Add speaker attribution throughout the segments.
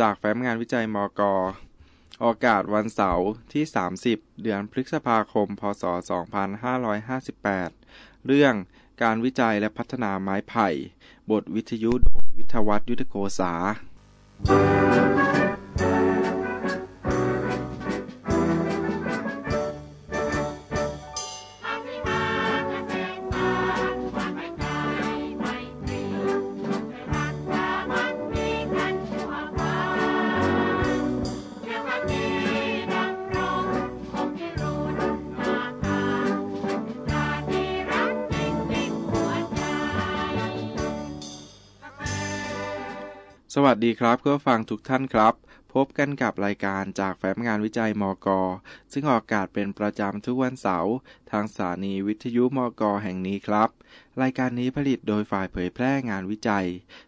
Speaker 1: จากแฟ้มงานวิจัยมกออกอากาวันเสาร์ที่ 30 เดือนพฤษภาคม พศ 2558 เรื่องการวิจัยและพัฒนาไม้ไผ่ บทวิทยุโดยวิทวัตยุทธโกษาวัสดีครับเพื่อฟังทุกท่านครับ พบกันกับรายการจากแฟ้มงานวิจัยมกซึ่งออกอากาศเป็นประจำทุกวันเสาร์ทางสถานีวิทยุมกแห่งนี้ครับ รายการนี้ผลิตโดยฝ่ายเผยแพร่งานวิจัย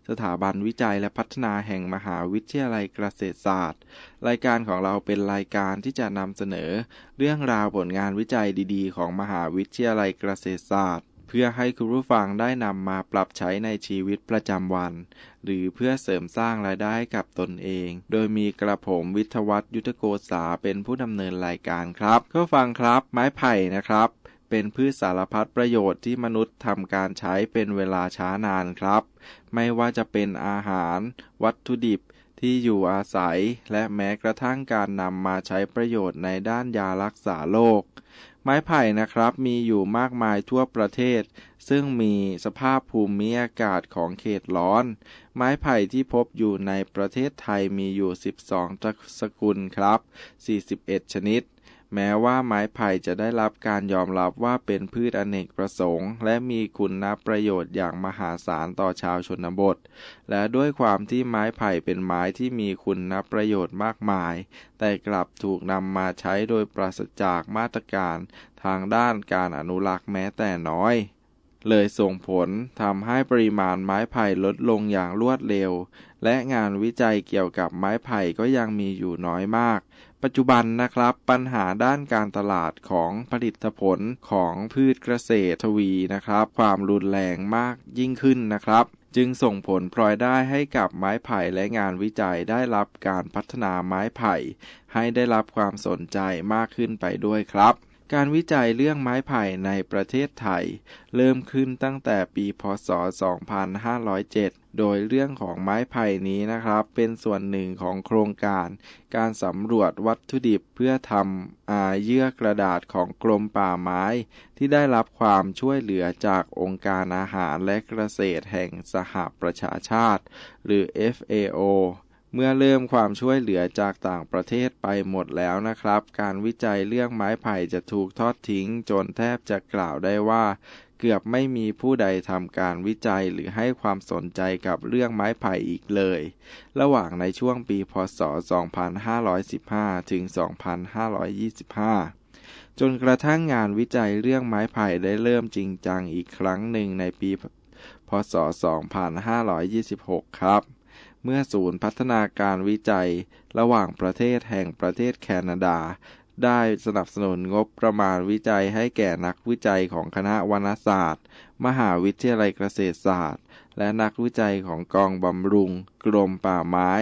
Speaker 1: สถาบันวิจัยและพัฒนาแห่งมหาวิทยาลัยเกษตรศาสตร์รายการของเราเป็นรายการที่จะนำเสนอ เรื่องราวผลงานวิจัยดีๆ ของมหาวิทยาลัยเกษตรศาสตร์เพื่อให้คุณผู้ฟังได้นำมาปรับใช้ในชีวิตประจำวัน หรือเพื่อเสริมสร้างรายได้กับตนเอง โดยมีกระผมวิทวัตยุทธโกษาเป็นผู้ดำเนินรายการครับก็ฟังครับ ไม้ไผ่นะครับ เป็นพืชสารพัดประโยชน์ที่มนุษย์ทำการใช้เป็นเวลาช้านานครับ ไม่ว่าจะเป็นอาหารวัตถุดิบที่อยู่อาศัย และแม้กระทั่งการนำมาใช้ประโยชน์ในด้านยารักษาโรคไม้ไผ่นะครับ มีอยู่มากมายทั่วประเทศ ซึ่งมีสภาพภูมิอากาศของเขตร้อน ไม้ไผ่ที่พบอยู่ในประเทศไทยมีอยู่ 12ตระสกุลครับ 41 ชนิดแม้ว่าไม้ไผ่จะได้รับการยอมรับว่าเป็นพืชอเนกประสงค์และมีคุณนประโยชน์อย่างมหาศาลต่อชาวชนบท และด้วยความที่ไม้ไผ่เป็นไม้ที่มีคุณนประโยชน์มากมาย แต่กลับถูกนำมาใช้โดยปราศจากมาตรการทางด้านการอนุรักษ์แม้แต่น้อย เลยส่งผลทำให้ปริมาณไม้ไผ่ลดลงอย่างรวดเร็ว และงานวิจัยเกี่ยวกับไม้ไผ่ก็ยังมีอยู่น้อยมากปัจจุบันนะครับปัญหาด้านการตลาดของผลิตผลของพืชเกษตรทวีนะครับ ความรุนแรงมากยิ่งขึ้นนะครับ จึงส่งผลพลอยได้ให้กับไม้ไผ่และงานวิจัยได้รับการพัฒนาไม้ไผ่ ให้ได้รับความสนใจมากขึ้นไปด้วยครับการวิจัยเรื่องไม้ไผ่ในประเทศไทย เริ่มขึ้นตั้งแต่ปี พศ 2507 โดยเรื่องของไม้ไผ่นี้นะครับ เป็นส่วนหนึ่งของโครงการ การสำรวจวัตถุดิบเพื่อทำอาเยื่อกระดาษของกรมป่าไม้ ที่ได้รับความช่วยเหลือจากองค์การอาหารและเกษตรแห่งสหประชาชาติ หรือ FAO เมื่อเริ่มความช่วยเหลือจากต่างประเทศไปหมดแล้วนะครับ การวิจัยเรื่องไม้ไผ่จะถูกทอดทิ้ง จนแทบจะกล่าวได้ว่า เกือบไม่มีผู้ใดทำการวิจัยหรือให้ความสนใจกับเรื่องไม้ไผ่อีกเลย ระหว่างในช่วงปี พศ 2515 ถึง 2525 จนกระทั่งงานวิจัยเรื่องไม้ไผ่ได้เริ่มจริงจังอีกครั้งหนึ่งในปี พศ 2526 ครับเมื่อศูนย์พัฒนาการวิจัยระหว่างประเทศแห่งประเทศแคนาดา ได้สนับสนุนงบประมาณวิจัยให้แก่นักวิจัยของคณะวณศาสตร์ มหาวิทยาลัยเกษตรศาสตร์และนักวิจัยของกองบำรุงกรมป่าไม้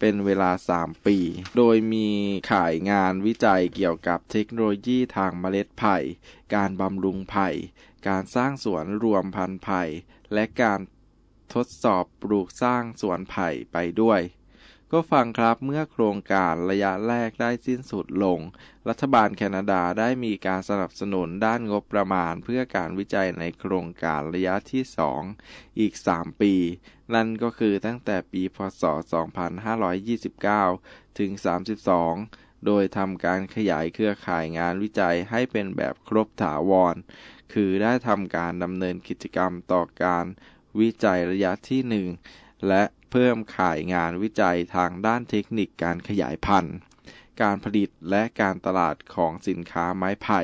Speaker 1: เป็นเวลา 3 ปี โดยมีขายงานวิจัยเกี่ยวกับเทคโนโลยีทางเมล็ดไผ่ การบำรุงไผ่ การสร้างสวนรวมพันธุ์ไผ่และการทดสอบปลูกสร้างสวนไผ่ไปด้วย ก็ฟังครับเมื่อโครงการระยะแรกได้สิ้นสุดลง รัฐบาลแคนาดาได้มีการสนับสนุนด้านงบประมาณเพื่อการวิจัยในโครงการระยะที่ 2 อีก 3 ปี นั่นก็คือตั้งแต่ปี พศ 2529 ถึง 32 โดยทำการขยายเครือข่ายงานวิจัยให้เป็นแบบครบถาวร คือได้ทำการดำเนินกิจกรรมต่อการวิจัยระยะที่ 1 และเพิ่มขายงานวิจัยทางด้านเทคนิคการขยายพันธุ์ การผลิตและการตลาดของสินค้าไม้ไผ่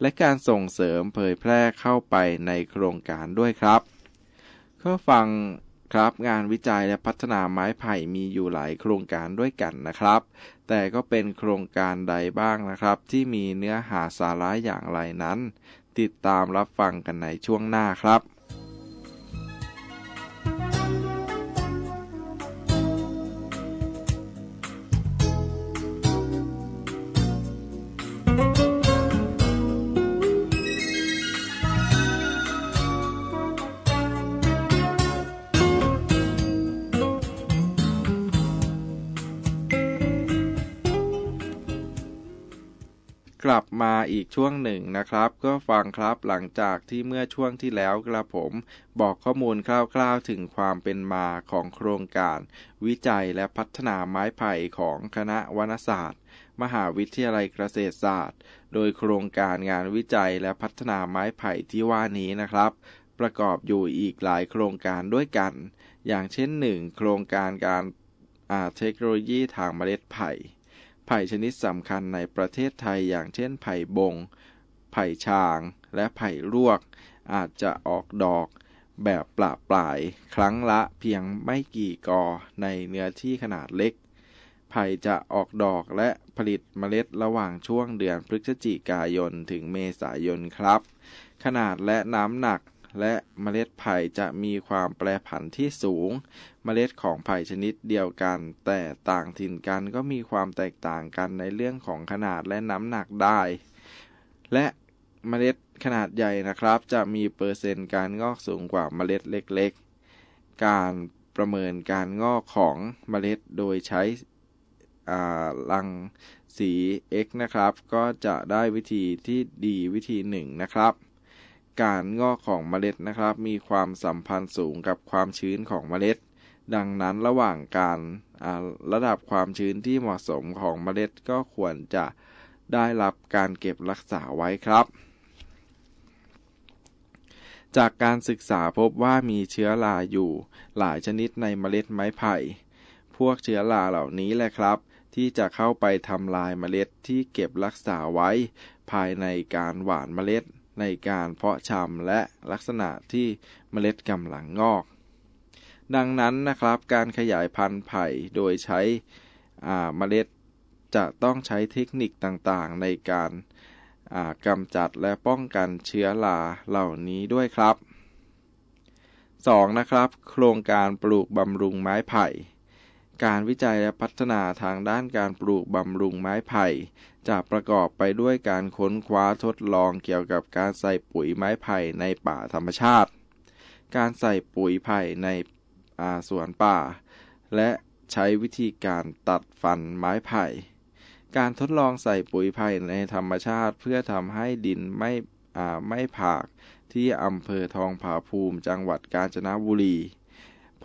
Speaker 1: และการส่งเสริมเผยแพร่เข้าไปในโครงการด้วยครับก็ฟังครับงานวิจัยและพัฒนาไม้ไผ่มีอยู่หลายโครงการด้วยกันนะครับ แต่ก็เป็นโครงการใดบ้างนะครับ ที่มีเนื้อหาสาระอย่างไรนั้น ติดตามรับฟังกันในช่วงหน้าครับกลับมาอีกช่วงหนึ่งนะครับก็ฟังครับหลังจากที่เมื่อช่วงที่แล้วกระผมบอกข้อมูลคร่าวๆ ถึงความเป็นมาของโครงการ วิจัยและพัฒนาไม้ไผ่ของคณะวรณศาสตร์ มหาวิทยาลัยเกษตรศาสตร์ โดยโครงการงานวิจัยและพัฒนาไม้ไผ่ที่ว่านี้นะครับ ประกอบอยู่อีกหลายโครงการด้วยกัน อย่างเช่น 1. โครงการการเทคโนโลยีทางเมล็ดไผ่ไผ่ชนิดสำคัญในประเทศไทยอย่างเช่น ไผ่บง ไผ่ชาง และ ไผ่ลวก อาจจะออกดอกแบบปลาปลาย ครั้งละเพียงไม่กี่กอในเนื้อที่ขนาดเล็ก ไผ่จะออกดอกและผลิตเมล็ดระหว่างช่วงเดือนพฤศจิกายนถึงเมษายนครับ ขนาดและน้ำหนักและเมล็ดไผ่จะมีความแปรผันที่สูง เมล็ดของไผ่ชนิดเดียวกัน แต่ต่างถิ่นกันก็มีความแตกต่างกันในเรื่องของขนาดและน้ำหนักได้ และเมล็ดขนาดใหญ่นะครับ จะมีเปอร์เซ็นต์การงอกสูงกว่าเมล็ดเล็กๆ การประเมินการงอกของเมล็ดโดยใช้ลังสี X นะครับ ก็จะได้วิธีที่ดี วิธีหนึ่งนะครับการงอกของเมล็ดนะครับมีความสัมพันธ์สูงกับความชื้นของเมล็ด ดังนั้นระหว่างการระดับความชื้นที่เหมาะสมของเมล็ดก็ควรจะได้รับการเก็บรักษาไว้ครับ จากการศึกษาพบว่ามีเชื้อราอยู่หลายชนิดในเมล็ดไม้ไผ่ พวกเชื้อราเหล่านี้แหละครับ ที่จะเข้าไปทำลายเมล็ดที่เก็บรักษาไว้ ภายในการหว่านเมล็ดในการเพราะชำและลักษณะที่เมล็ดกำลังงอก ดังนั้นนะครับการขยายพันธุ์ไผ่โดยใช้เมล็ดจะต้องใช้เทคนิคต่างๆในการกำจัดและป้องกันเชื้อราเหล่านี้ด้วยครับ 2. นะครับโครงการปลูกบำรุงไม้ไผ่การวิจัยและพัฒนาทางด้านการปลูกบำรุงไม้ไผ่ จะประกอบไปด้วยการค้นคว้าทดลองเกี่ยวกับการใส่ปุ๋ยไม้ไผ่ในป่าธรรมชาติ การใส่ปุ๋ยไผ่ในสวนป่า และใช้วิธีการตัดฟันไม้ไผ่ การทดลองใส่ปุ๋ยไผ่ในธรรมชาติเพื่อทำให้ดินไม่ไม่ผาก ที่อำเภอทองผาภูมิจังหวัดกาญจนบุรี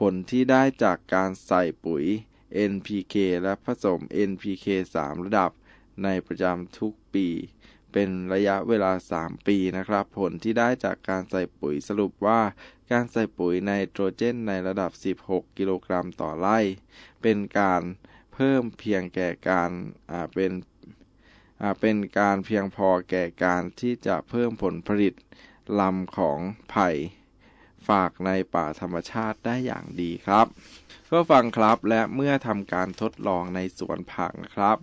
Speaker 1: ผลที่ได้จากการใส่ปุ๋ย NPK และผสม NPK 3 ระดับ ในประจำทุกปี เป็นระยะเวลา 3 ปีนะครับ ผลที่ได้จากการใส่ปุ๋ยสรุปว่า การใส่ปุ๋ยไนโตรเจน ในระดับ 16 กิโลกรัมต่อไร่ เป็นการเพิ่มเพียงแก่การเป็นเป็นการเพียงพอแก่การที่จะเพิ่มผลผลิตลำของไผ่ฝากในป่าธรรมชาติได้อย่างดีครับเพื่อฟังครับและเมื่อทำการทดลองใน สวนผักนะครับ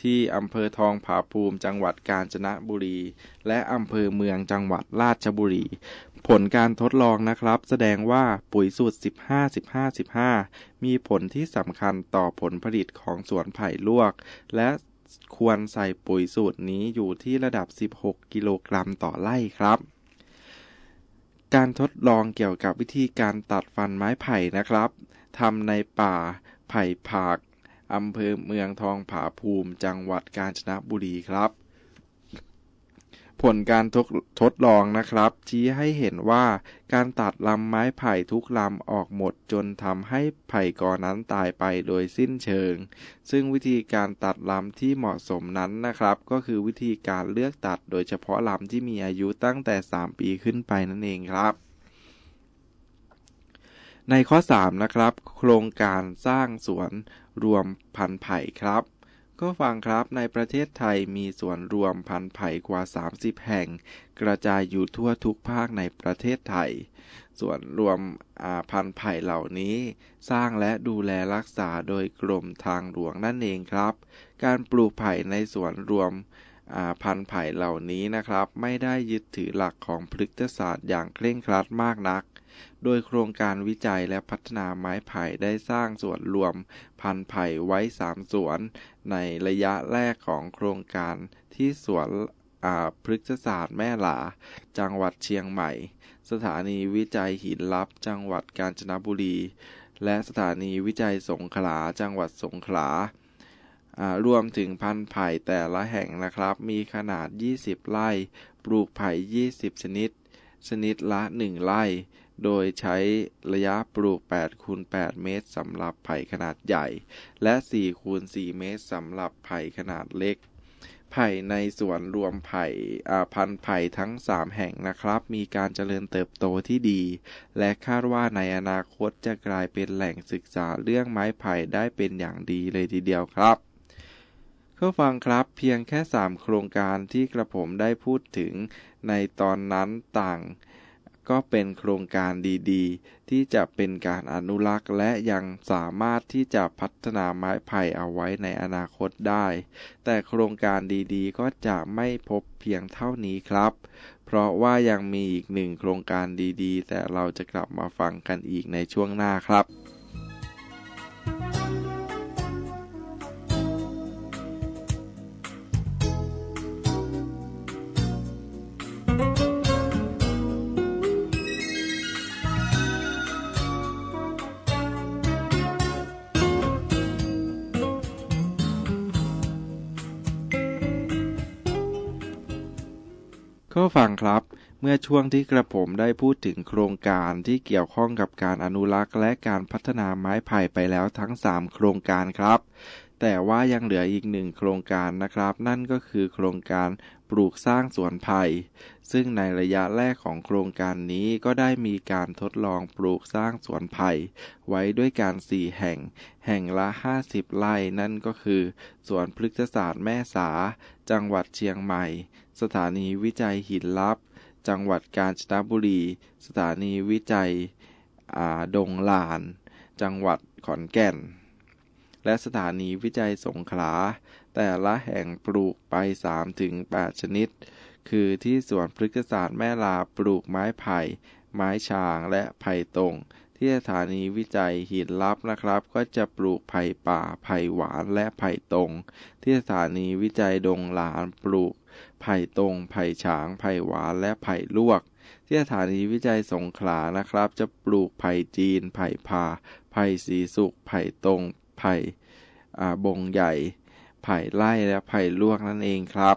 Speaker 1: ที่อำเภอทองผาภูมิจังหวัดกาญจนบุรี และอำเภอเมืองจังหวัดราชบุรี ผลการทดลองนะครับ แสดงว่าปุ๋ยสูตร 15 15 15 มีผลที่สำคัญต่อผลผลิตของสวนไผ่ลวก และควรใส่ปุ๋ยสูตรนี้อยู่ที่ระดับ 16 กิโลกรัมต่อไร่ครับการทดลองเกี่ยวกับวิธีการตัดฟันไม้ไผ่นะครับ ทำในป่าไผ่ผากอำเภอเมืองทองผาภูมิจังหวัดกาญจนบุรีครับผลการทดทดลองนะครับชี้ให้เห็นว่าการตัดลำไม้ไผ่ทุกลำออกหมดจนทำให้ไผ่กอนั้นตายไปโดยสิ้นเชิง ซึ่งวิธีการตัดลำที่เหมาะสมนั้นนะครับ ก็คือวิธีการเลือกตัดโดยเฉพาะลำที่มีอายุตั้งแต่ 3 ปีขึ้นไปนั่นเองครับ ในข้อ 3 นะครับ โครงการสร้างสวนรวมพันไผ่ครับก็ฟังครับ ในประเทศไทยมีสวนรวมพันธุ์ไผ่กว่า30แห่ง กระจายอยู่ทั่วทุกภาคในประเทศไทยส่วนรวมพันธุ์ไผ่เหล่านี้ สร้างและดูแลรักษาโดยกรมทางหลวงนั่นเองครับ การปลูกไผ่ในสวนรวมพันธุ์ไผ่เหล่านี้นะครับ ไม่ได้ยึดถือหลักของพฤกษศาสตร์อย่าง เคร่งครัดมากนักโดยโครงการวิจัยและพัฒนาไม้ไผ่ได้สร้างสวนรวมพันไผ่ไว้สามสวน ในระยะแรกของโครงการที่สวนพฤกษศาสตร์แม่หลาจังหวัดเชียงใหม่ สถานีวิจัยหินลับจังหวัดกาญจนบุรี และสถานีวิจัยสงขลาจังหวัดสงขลารวมถึงพันธุ์ไผ่แต่ละแห่งนะครับมีขนาด 20ไร่ปลูกไผ่20 ชนิด ชนิดละ 1ไร่โดยใช้ระยะปลูก8คูณ8 เมตรสำหรับไผ่ขนาดใหญ่ และ4คูณ4เมตรสำหรับไผ่ขนาดเล็กไผ่ในสวนรวมไผ่พันไผ่ทั้ง 3 แห่งนะครับ มีการเจริญเติบโตที่ดี และคาดว่าในอนาคตจะกลายเป็นแหล่งศึกษาเรื่องไม้ไผ่ได้เป็นอย่างดีเลยทีเดียวครับ เข้าฟังครับเพียงแค่ 3 โครงการที่กระผมได้พูดถึงในตอนนั้นต่างก็เป็นโครงการดีๆ ที่จะเป็นการอนุรักษ์ และยังสามารถที่จะพัฒนาไม้ไผ่เอาไว้ในอนาคตได้ แต่โครงการดีๆ ก็จะไม่พบเพียงเท่านี้ครับ เพราะว่ายังมีอีกหนึ่งโครงการดีๆ แต่เราจะกลับมาฟังกันอีกในช่วงหน้าครับครับเมื่อช่วงที่กระผมได้พูดถึงโครงการที่เกี่ยวข้องกับการอนุรักษ์และการพัฒนาไม้ไผ่ไปแล้วทั้ง 3 โครงการครับ แต่ว่ายังเหลืออีกหนึ่งโครงการนะครับ นั่นก็คือโครงการปลูกสร้างสวนไผ่ ซึ่งในระยะแรกของโครงการนี้ก็ได้มีการทดลองปลูกสร้างสวนไผ่ไว้ด้วยการสี่แห่ง แห่งละ 50ไร่นั่นก็คือสวนพฤกษศาสตร์แม่สา จังหวัดเชียงใหม่ สถานีวิจัยหินลับ จังหวัดกาญจนบุรี สถานีวิจัยดงลาน จังหวัดขอนแก่น และสถานีวิจัยสงขลาแต่ละแห่งปลูกไป 3-8 ชนิด คือที่สวนพฤกษศาสตร์แม่ลาปลูกไม้ไผ่ ไม้ชางและไผ่ตรง ที่สถานีวิจัยหินลับนะครับ ก็จะปลูกไผ่ป่า ไผ่หวานและไผ่ตรง ที่สถานีวิจัยดงหลานปลูก ไผ่ตรง ไผ่ฉาง ไผ่หวานและไผ่ลวก ที่สถานีวิจัยสงขลานะครับ จะปลูกไผ่จีน ไผ่พา ไผ่สีสุก ไผ่ตรง ไผ่บงใหญ่ไผ่ไล่และไผ่ลวกนั่นเองครับ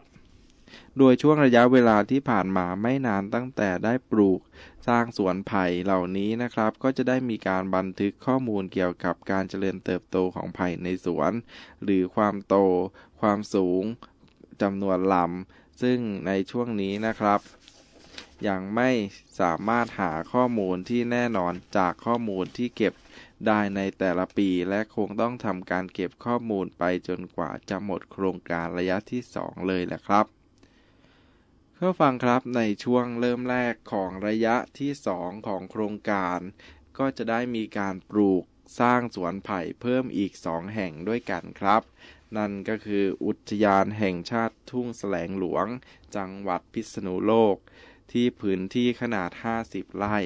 Speaker 1: โดยช่วงระยะเวลาที่ผ่านมาไม่นานตั้งแต่ได้ปลูกสร้างสวนไผ่เหล่านี้นะครับ ก็จะได้มีการบันทึกข้อมูลเกี่ยวกับการเจริญเติบโตของไผ่ในสวน หรือความโตความสูงจำนวนลำ ซึ่งในช่วงนี้นะครับ ยังไม่สามารถหาข้อมูลที่แน่นอนจากข้อมูลที่เก็บได้ในแต่ละปีและคงต้องทำการเก็บข้อมูลไปจนกว่าจะหมดโครงการระยะที่ 2 เลยแหละครับ เข้าฟังครับในช่วงเริ่มแรกของระยะที่ 2 ของโครงการ ก็จะได้มีการปลูกสร้างสวนไผ่เพิ่มอีก 2 แห่งด้วยกันครับ นั่นก็คืออุทยานแห่งชาติทุ่งแสลงหลวง จังหวัดพิษณุโลกที่พื้นที่ขนาด 50 ไร่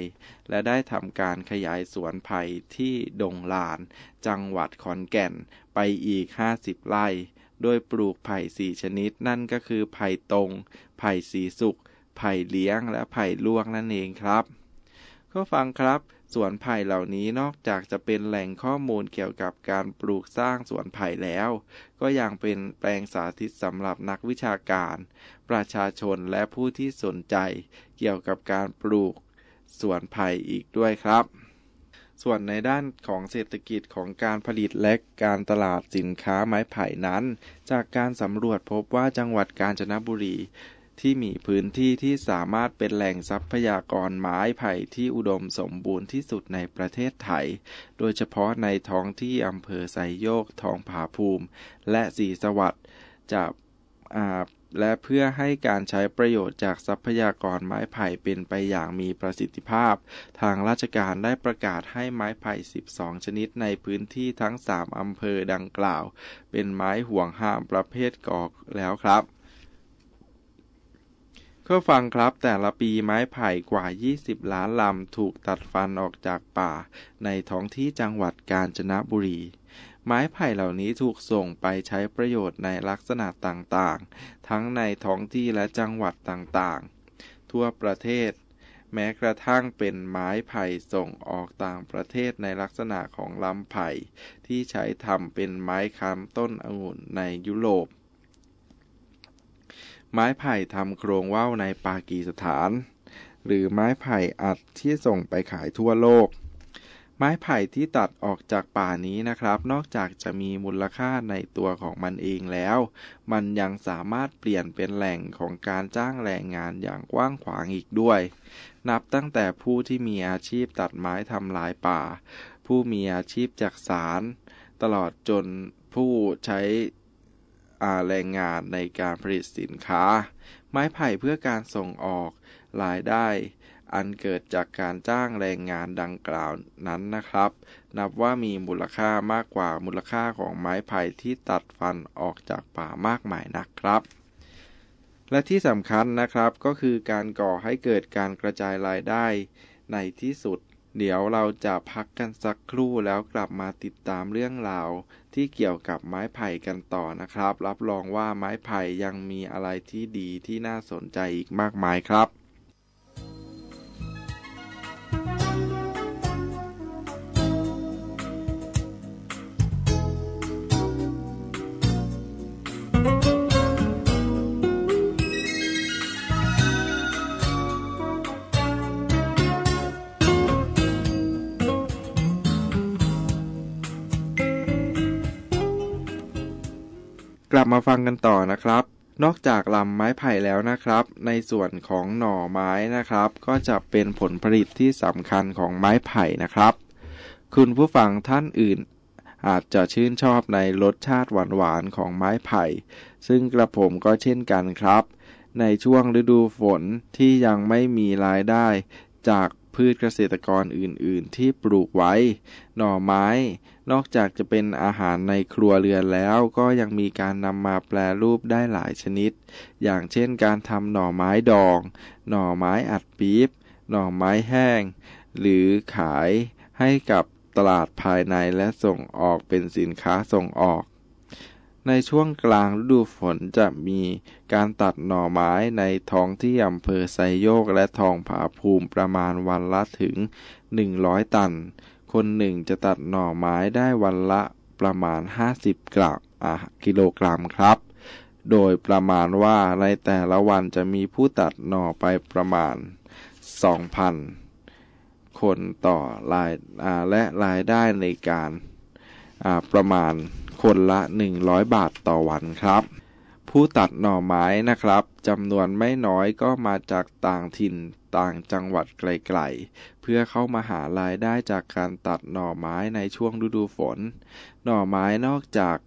Speaker 1: และได้ทำการขยายสวนไผ่ที่ดงลาน จังหวัดขอนแก่นไปอีก 50 ไร่ โดยปลูกไผ่สี่ชนิด นั่นก็คือ ไผ่ตรง ไผ่สีสุก ไผ่เลี้ยง และไผ่ลวกนั่นเองครับก็ฟังครับสวนไผ่เหล่านี้นอกจากจะเป็นแหล่งข้อมูลเกี่ยวกับการปลูกสร้างสวนไผ่แล้ว ก็ยังเป็นแปลงสาธิตสำหรับนักวิชาการ ประชาชนและผู้ที่สนใจเกี่ยวกับการปลูกสวนไผ่อีกด้วยครับ ส่วนในด้านของเศรษฐกิจของการผลิตและการตลาดสินค้าไม้ไผ่นั้น จากการสำรวจพบว่าจังหวัดกาญจนบุรีที่มีพื้นที่ที่สามารถเป็นแหล่งทรัพยากรไม้ไผ่ที่อุดมสมบูรณ์ที่สุดในประเทศไทย โดยเฉพาะในท้องที่อำเภอไซโยกทองผาภูมิ และสีสวัสดิ์จะและเพื่อให้การใช้ประโยชน์จากทรัพยากรไม้ไผ่เป็นไปอย่างมีประสิทธิภาพ ทางราชการได้ประกาศให้ไม้ไผ่ 12 ชนิดในพื้นที่ทั้ง 3 อำเภอดังกล่าว เป็นไม้ห่วงห้ามประเภทกอกแล้วครับก็ฟังครับ แต่ละปีไม้ไผ่กว่า 20 ล้านลำถูกตัดฟันออกจากป่า ในท้องที่จังหวัดกาญจนบุรี ไม้ไผ่เหล่านี้ถูกส่งไปใช้ประโยชน์ในลักษณะต่างๆ ทั้งในท้องที่และจังหวัดต่างๆ ทั่วประเทศ แม้กระทั่งเป็นไม้ไผ่ส่งออกต่างประเทศในลักษณะของลำไผ่ ที่ใช้ทำเป็นไม้ค้ำต้นองุ่นในยุโรปไม้ไผ่ทำโครงว่าวในปากีสถาน หรือไม้ไผ่อัดที่ส่งไปขายทั่วโลก ไม้ไผ่ที่ตัดออกจากป่านี้นะครับ นอกจากจะมีมูลค่าในตัวของมันเองแล้ว มันยังสามารถเปลี่ยนเป็นแหล่งของการจ้างแรงงานอย่างกว้างขวางอีกด้วย นับตั้งแต่ผู้ที่มีอาชีพตัดไม้ทำลายป่า ผู้มีอาชีพจักสารตลอดจนผู้ใช้แรงงานในการผลิตสินค้า ไม้ไผ่เพื่อการส่งออกรายได้อันเกิดจากการจ้างแรงงานดังกล่าวนั้นนะครับ นับว่ามีมูลค่ามากกว่ามูลค่าของไม้ไผ่ที่ตัดฟันออกจากป่ามากมายนักครับ และที่สำคัญนะครับก็คือการก่อให้เกิดการกระจายรายได้ในที่สุดเดี๋ยวเราจะพักกันสักครู่แล้วกลับมาติดตามเรื่องราวที่เกี่ยวกับไม้ไผ่กันต่อนะครับ รับรองว่าไม้ไผ่ยังมีอะไรที่ดีที่น่าสนใจอีกมากมายครับมาฟังกันต่อนะครับ นอกจากลำไม้ไผ่แล้วนะครับ ในส่วนของหน่อไม้นะครับ ก็จะเป็นผลผลิตที่สำคัญของไม้ไผ่นะครับ คุณผู้ฟังท่านอื่น อาจจะชื่นชอบในรสชาติหวานๆของไม้ไผ่ ซึ่งกระผมก็เช่นกันครับ ในช่วงฤดูฝนที่ยังไม่มีรายได้จากพืชเกษตรกรอื่นๆ ที่ปลูกไว้ หน่อไม้นอกจากจะเป็นอาหารในครัวเรือนแล้วก็ยังมีการนำมาแปลรูปได้หลายชนิด อย่างเช่นการทำหน่อไม้ดอง หน่อไม้อัดปี๊บหน่อไม้แห้ง หรือขายให้กับตลาดภายในและส่งออกเป็นสินค้าส่งออกในช่วงกลางฤดูฝนจะมีการตัดหน่อไม้ในท้องที่อำเภอไซโยกและทองผาภูมิประมาณวันละถึง 100ตัน คนหนึ่งจะตัดหน่อไม้ได้วันละประมาณ 50กรัมกิโลกรัมครับ โดยประมาณว่าในแต่ละวันจะมีผู้ตัดหน่อไปประมาณ 2,000 คนต่อรายและรายได้ในการประมาณคนละ 100 บาทต่อวันครับ ผู้ตัดหน่อไม้นะครับจำนวนไม่น้อยก็มาจากต่างถิ่นต่างจังหวัดไกลๆ เพื่อเข้ามาหารายได้จากการตัดหน่อไม้ในช่วงฤดูฝน หน่อไม้นอกจาก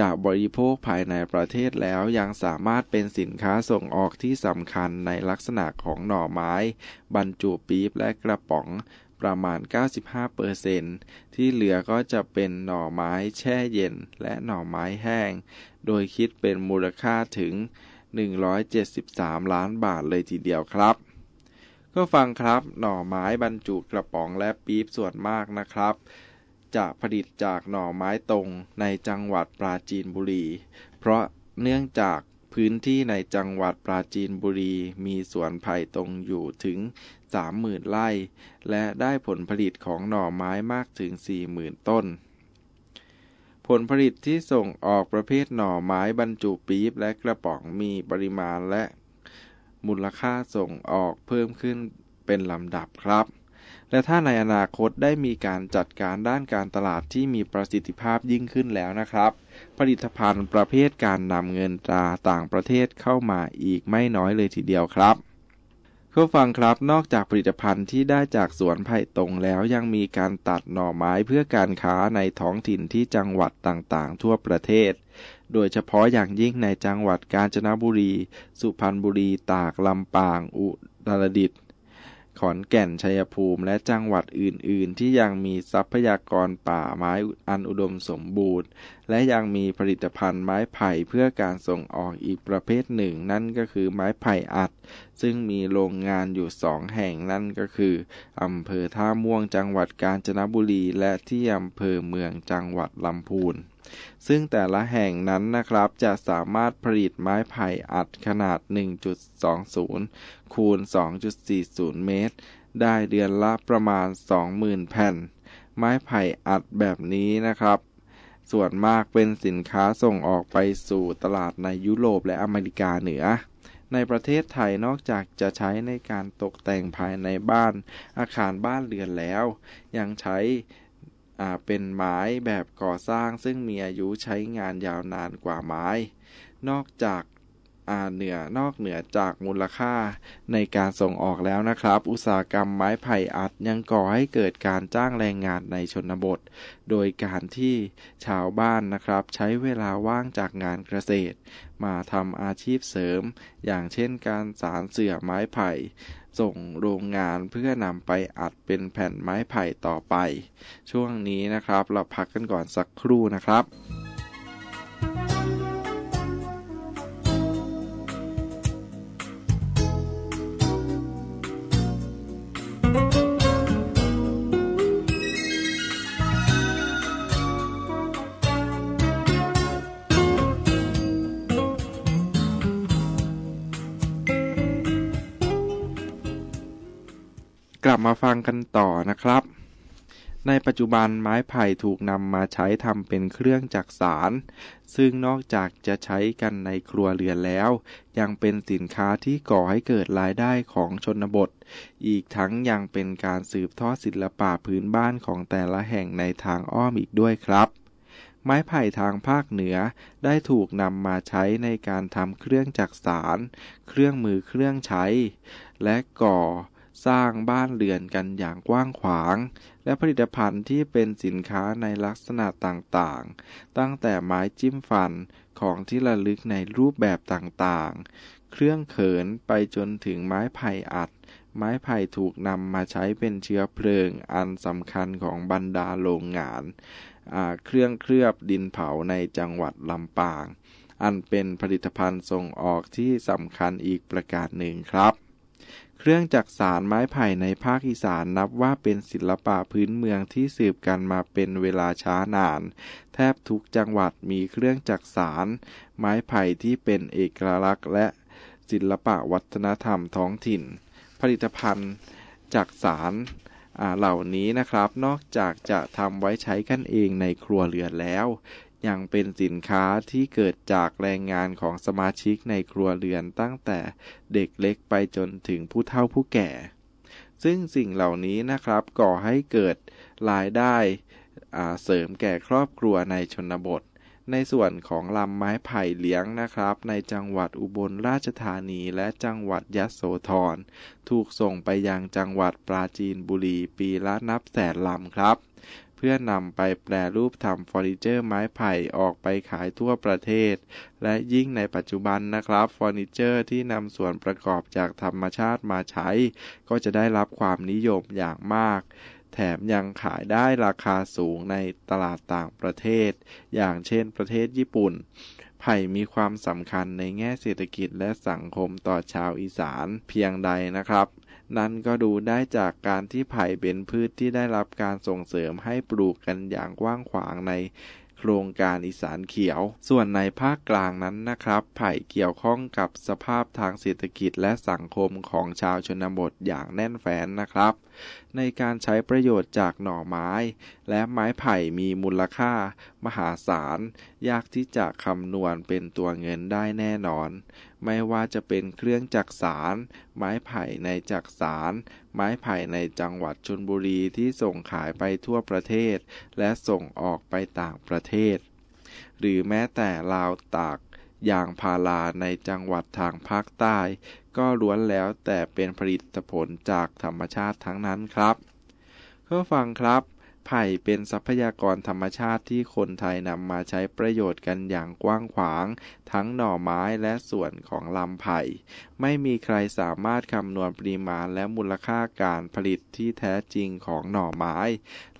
Speaker 1: จากบริโภคภายในประเทศแล้วยังสามารถเป็นสินค้าส่งออกที่สำคัญในลักษณะของหน่อไม้ บรรจุปี๊บและกระป๋องประมาณ 95%ที่เหลือก็จะเป็นหน่อไม้แช่เย็นและหน่อไม้แห้ง โดยคิดเป็นมูลค่าถึง 173 ล้านบาทเลยทีเดียวครับ ก็ฟังครับหน่อไม้บรรจุกระป๋องและปี๊บส่วนมากนะครับ จะผลิตจากหน่อไม้ตรงในจังหวัดปราจีนบุรี เพราะเนื่องจากพื้นที่ในจังหวัดปราจีนบุรีมีสวนไผ่ตรงอยู่ถึง 30,000ไร่ และได้ผลผลิตของหน่อไม้มากถึง40,000 ต้น ผลผลิตที่ส่งออกประเภทหน่อไม้บรรจุปี๊บและกระป๋องมีปริมาณและมูลค่าส่งออกเพิ่มขึ้นเป็นลำดับครับและถ้าในอนาคตได้มีการจัดการด้านการตลาดที่มีประสิทธิภาพยิ่งขึ้นแล้วนะครับ ผลิตภัณฑ์ประเภทการนำเงินตราต่างประเทศเข้ามาอีกไม่น้อยเลยทีเดียวครับผู้ฟังครับนอกจากผลิตภัณฑ์ที่ได้จากสวนไผ่ตรงแล้วยังมีการตัดหน่อไม้เพื่อการค้าในท้องถิ่นที่จังหวัดต่างๆ ทั่วประเทศ โดยเฉพาะอย่างยิ่งในจังหวัดกาญจนบุรี สุพรรณบุรี ตากลำปาง อุตรดิตถขอนแก่นชัยภูมิและจังหวัดอื่นๆ ที่ยังมีทรัพยากรป่าไม้อันอุดมสมบูรณ์ และยังมีผลิตภัณฑ์ไม้ไผ่เพื่อการส่งออกอีกประเภทหนึ่ง นั่นก็คือ ไม้ไผ่อัด ซึ่งมีโรงงานอยู่สองแห่งนั่นก็คืออำเภอท่าม่วงจังหวัดกาญจนบุรี และที่อำเภอเมืองจังหวัดลำพูนซึ่งแต่ละแห่งนั้นนะครับจะสามารถผลิตไม้ไผ่อัดขนาด 1.20 คูณ 2.40 เมตร ได้เดือนละประมาณ 20,000 แผ่น ไม้ไผ่อัดแบบนี้นะครับ ส่วนมากเป็นสินค้าส่งออกไปสู่ตลาดในยุโรปและอเมริกาเหนือ ในประเทศไทยนอกจากจะใช้ในการตกแต่งภายในบ้าน อาคารบ้านเรือนแล้ว ยังใช้เป็นไม้แบบก่อสร้างซึ่งมีอายุใช้งานยาวนานกว่าไม้ นอกจากเหนือนอกเหนือจากมูลค่า ในการส่งออกแล้วนะครับ อุตสาหกรรมไม้ไผ่อัดยังก่อให้เกิดการจ้างแรงงานในชนบท โดยการที่ชาวบ้านนะครับใช้เวลาว่างจากงานเกษตร มาทำอาชีพเสริม อย่างเช่นการสารเสื่อไม้ไผ่ส่งโรงงานเพื่อนำไปอัดเป็นแผ่นไม้ไผ่ต่อไป ช่วงนี้นะครับเราพักกันก่อนสักครู่นะครับฟังกันต่อนะครับ ในปัจจุบันไม้ไผ่ถูกนำมาใช้ทำเป็นเครื่องจักสาร ซึ่งนอกจากจะใช้กันในครัวเรือนแล้ว ยังเป็นสินค้าที่ก่อให้เกิดรายได้ของชนบท อีกทั้งยังเป็นการสืบทอดศิลปะพื้นบ้านของแต่ละแห่งในทางอ้อมอีกด้วยครับ ไม้ไผ่ทางภาคเหนือได้ถูกนำมาใช้ในการทำเครื่องจักสาร เครื่องมือเครื่องใช้ และก่อสร้างบ้านเรือนกันอย่างกว้างขวาง และผลิตภัณฑ์ที่เป็นสินค้าในลักษณะต่างๆ ตั้งแต่ไม้จิ้มฟันของที่ระลึกในรูปแบบต่างๆ เครื่องเขินไปจนถึงไม้ไผ่อัด ไม้ไผ่ถูกนำมาใช้เป็นเชื้อเพลิงอันสำคัญของบรรดาโรงงานเครื่องเคลือบดินเผาในจังหวัดลำปางอันเป็นผลิตภัณฑ์ส่งออกที่สำคัญอีกประการหนึ่งครับเครื่องจักสารไม้ไผ่ในภาคอีสานนับว่าเป็นศิลปะพื้นเมืองที่สืบกันมาเป็นเวลาช้านาน แทบทุกจังหวัดมีเครื่องจักสาร ไม้ไผ่ที่เป็นเอกลักษณ์และศิลปะวัฒนธรรมท้องถิ่น ผลิตภัณฑ์จักสาร เหล่านี้นะครับนอกจากจะทำไว้ใช้กันเองในครัวเรือนแล้วยังเป็นสินค้าที่เกิดจากแรงงานของสมาชิกในครัวเรือนตั้งแต่เด็กเล็กไปจนถึงผู้เฒ่าผู้แก่ ซึ่งสิ่งเหล่านี้นะครับก่อให้เกิดรายได้เสริมแก่ครอบครัวในชนบท ในส่วนของลำไม้ไผ่เลี้ยงนะครับ ในจังหวัดอุบลราชธานีและจังหวัดยโสธรถูกส่งไปยังจังหวัดปราจีนบุรี ปีละนับแสนลำครับพื่อนำไปแปรรูปทำเฟอร์นิเจอร์ไม้ไผ่ออกไปขายทั่วประเทศ และยิ่งในปัจจุบันนะครับเฟอร์นิเจอร์ที่นำส่วนประกอบจากธรรมชาติมาใช้ ก็จะได้รับความนิยมอย่างมาก แถมยังขายได้ราคาสูงในตลาดต่างประเทศ อย่างเช่นประเทศญี่ปุ่นไผ่มีความสำคัญในแง่เศรษฐกิจและสังคมต่อชาวอีสานเพียงใดนะครับนั้นก็ดูได้จากการที่ไผ่เป็นพืชที่ได้รับการส่งเสริมให้ปลูกกันอย่างกว้างขวางในโครงการอีสานเขียว ส่วนในภาคกลางนั้นนะครับ ไผ่เกี่ยวข้องกับสภาพทางเศรษฐกิจและสังคมของชาวชนบทอย่างแน่นแฟ้นนะครับในการใช้ประโยชน์จากหน่อไม้และไม้ไผ่มีมูลค่ามหาศาลยากที่จะคำนวณเป็นตัวเงินได้แน่นอนไม่ว่าจะเป็นเครื่องจักสารไม้ไผ่ในจักสารไม้ไผ่ในจังหวัดชนบุรีที่ส่งขายไปทั่วประเทศและส่งออกไปต่างประเทศหรือแม้แต่ลาวตากยางพาราในจังหวัดทางภาคใต้ ก็ล้วนแล้วแต่เป็นผลิตผลจากธรรมชาติทั้งนั้นครับเพื่อฟังครับไผ่เป็นทรัพยากรธรรมชาติที่คนไทยนำมาใช้ประโยชน์กันอย่างกว้างขวาง ทั้งหน่อไม้และส่วนของลำไผ่ไม่มีใครสามารถคำนวณปริมาณและมูลค่าการผลิตที่แท้จริงของหน่อไม้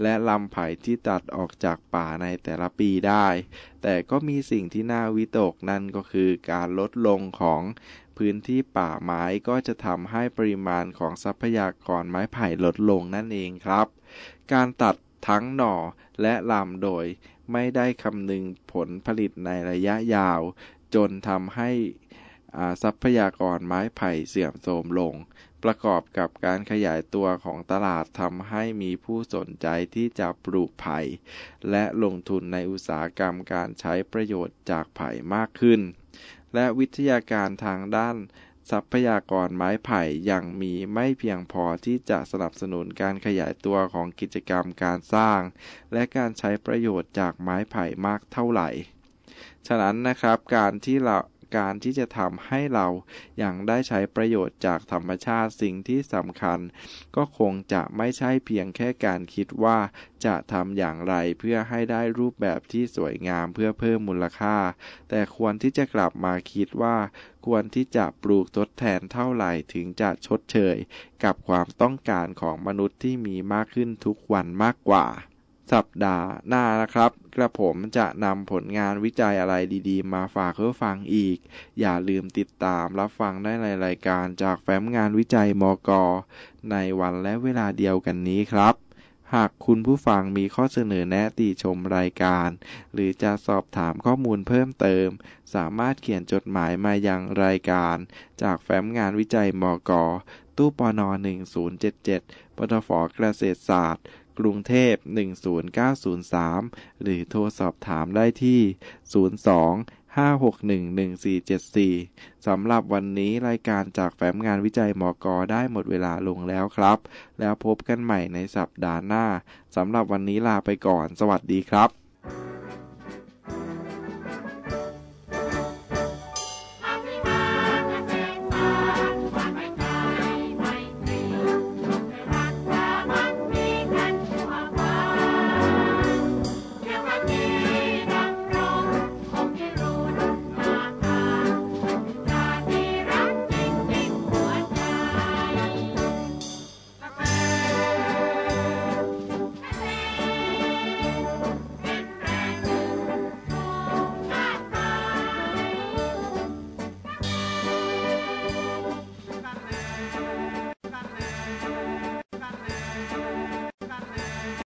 Speaker 1: และลำไผ่ที่ตัดออกจากป่าในแต่ละปีได้ แต่ก็มีสิ่งที่น่าวิตกนั่นก็คือ การลดลงของพื้นที่ป่าไม้ก็จะทำให้ปริมาณของทรัพยากรไม้ไผ่ลดลงนั่นเองครับ การตัดทั้งหน่อและลำโดยไม่ได้คำนึงผลผลิตในระยะยาว จนทำให้ทรัพยากรไม้ไผ่เสื่อมโทรมลง ประกอบกับการขยายตัวของตลาดทำให้มีผู้สนใจที่จะปลูกไผ่ และลงทุนในอุตสาหกรรมการใช้ประโยชน์จากไผ่มากขึ้น และวิทยาการทางด้านทรัพยากรไม้ไผ่ยังมีไม่เพียงพอที่จะสนับสนุนการขยายตัวของกิจกรรมการสร้าง และการใช้ประโยชน์จากไม้ไผ่มากเท่าไหร่ ฉะนั้นนะครับการที่เราการที่จะทำให้เราอย่างได้ใช้ประโยชน์จากธรรมชาติสิ่งที่สำคัญก็คงจะไม่ใช่เพียงแค่การคิดว่าจะทำอย่างไรเพื่อให้ได้รูปแบบที่สวยงามเพื่อเพิ่มมูลค่า แต่ควรที่จะกลับมาคิดว่าควรที่จะปลูกทดแทนเท่าไหร่ถึงจะชดเชยกับความต้องการของมนุษย์ที่มีมากขึ้นทุกวันมากกว่าสัปดาห์หน้านะครับกระผมจะนำผลงานวิจัยอะไรดีๆ มาฝากเพื่อฟังอีก อย่าลืมติดตามรับฟังได้ในรายการ จากแฟ้มงานวิจัยมกในวันและเวลาเดียวกันนี้ครับ หากคุณผู้ฟังมีข้อเสนอแนะติชมรายการ หรือจะสอบถามข้อมูลเพิ่มเติม สามารถเขียนจดหมายมายังรายการ จากแฟ้มงานวิจัยมกตู้ปน1077ปตฟเกษตรศาสตร์กรุงเทพ 10903 หรือโทรสอบถามได้ที่ 02 5611474 สำหรับวันนี้รายการจากแฟ้มงานวิจัยมอกอได้หมดเวลาลงแล้วครับ แล้วพบกันใหม่ในสัปดาห์หน้า สำหรับวันนี้ลาไปก่อน สวัสดีครับ